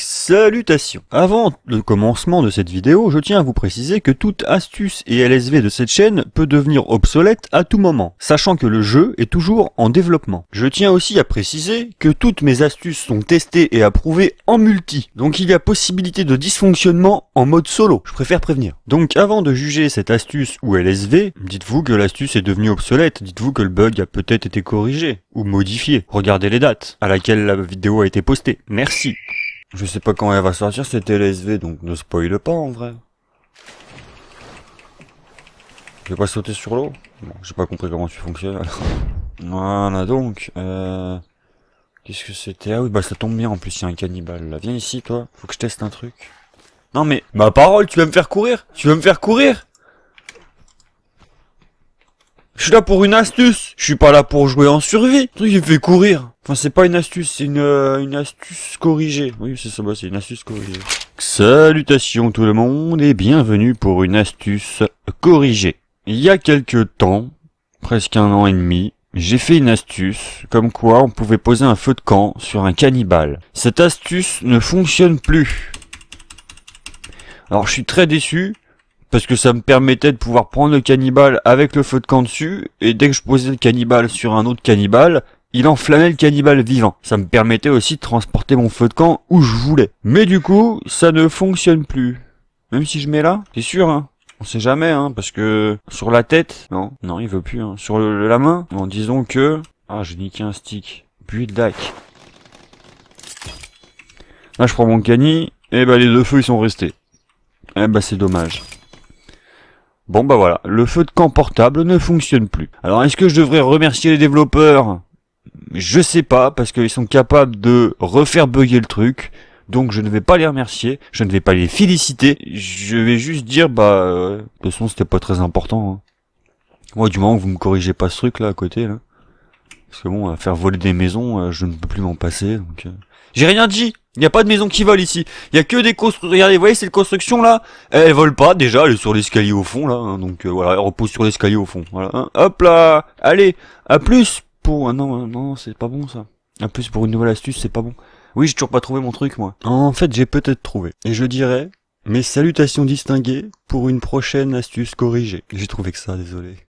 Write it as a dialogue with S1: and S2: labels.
S1: Salutations Avant le commencement de cette vidéo, je tiens à vous préciser que toute astuce et LSV de cette chaîne peut devenir obsolète à tout moment, sachant que le jeu est toujours en développement. Je tiens aussi à préciser que toutes mes astuces sont testées et approuvées en multi, donc il y a possibilité de dysfonctionnement en mode solo, je préfère prévenir. Donc avant de juger cette astuce ou LSV, dites-vous que l'astuce est devenue obsolète, dites-vous que le bug a peut-être été corrigé, ou modifié, regardez les dates à laquelle la vidéo a été postée. Merci je sais pas quand elle va sortir cette LSV, donc ne spoil pas en vrai. Je vais pas sauter sur l'eau bon, J'ai pas compris comment tu fonctionnes. voilà donc. Euh... Qu'est-ce que c'était Ah oui, bah ça tombe bien en plus, il y a un cannibale là. Viens ici toi, faut que je teste un truc. Non mais, ma parole, tu vas me faire courir Tu vas me faire courir je suis là pour une astuce. Je suis pas là pour jouer en survie. Il fait courir. Enfin, c'est pas une astuce, c'est une, euh, une astuce corrigée. Oui, c'est ça, bah, c'est une astuce corrigée. Salutations tout le monde et bienvenue pour une astuce corrigée. Il y a quelques temps, presque un an et demi, j'ai fait une astuce, comme quoi on pouvait poser un feu de camp sur un cannibale. Cette astuce ne fonctionne plus. Alors je suis très déçu, parce que ça me permettait de pouvoir prendre le cannibale avec le feu de camp dessus, et dès que je posais le cannibale sur un autre cannibale, il enflammait le cannibale vivant. Ça me permettait aussi de transporter mon feu de camp où je voulais. Mais du coup, ça ne fonctionne plus. Même si je mets là, c'est sûr, hein. On sait jamais, hein, parce que sur la tête, non, non, il veut plus. Hein. Sur le, la main, Bon disons que ah, j'ai niqué un stick. Puis dac. Là, je prends mon cani, et bah les deux feux ils sont restés. Eh bah c'est dommage. Bon bah voilà, le feu de camp portable ne fonctionne plus. Alors est-ce que je devrais remercier les développeurs Je sais pas, parce qu'ils sont capables de refaire bugger le truc. Donc je ne vais pas les remercier, je ne vais pas les féliciter, je vais juste dire bah euh, de toute façon c'était pas très important. Hein. Moi du moment que vous me corrigez pas ce truc là à côté là. Parce que bon, à faire voler des maisons, euh, je ne peux plus m'en passer, donc. Euh. J'ai rien dit. Il n'y a pas de maison qui vole ici. Il y a que des constructions. Regardez, vous voyez cette construction là Elle vole pas déjà, elle est sur l'escalier au fond là. Hein, donc euh, voilà, elle repose sur l'escalier au fond. Voilà. Hein. Hop là Allez, à plus pour... Ah non, non, c'est pas bon ça. À plus pour une nouvelle astuce, c'est pas bon. Oui, j'ai toujours pas trouvé mon truc moi. En fait, j'ai peut-être trouvé. Et je dirais, mes salutations distinguées pour une prochaine astuce corrigée. J'ai trouvé que ça, désolé.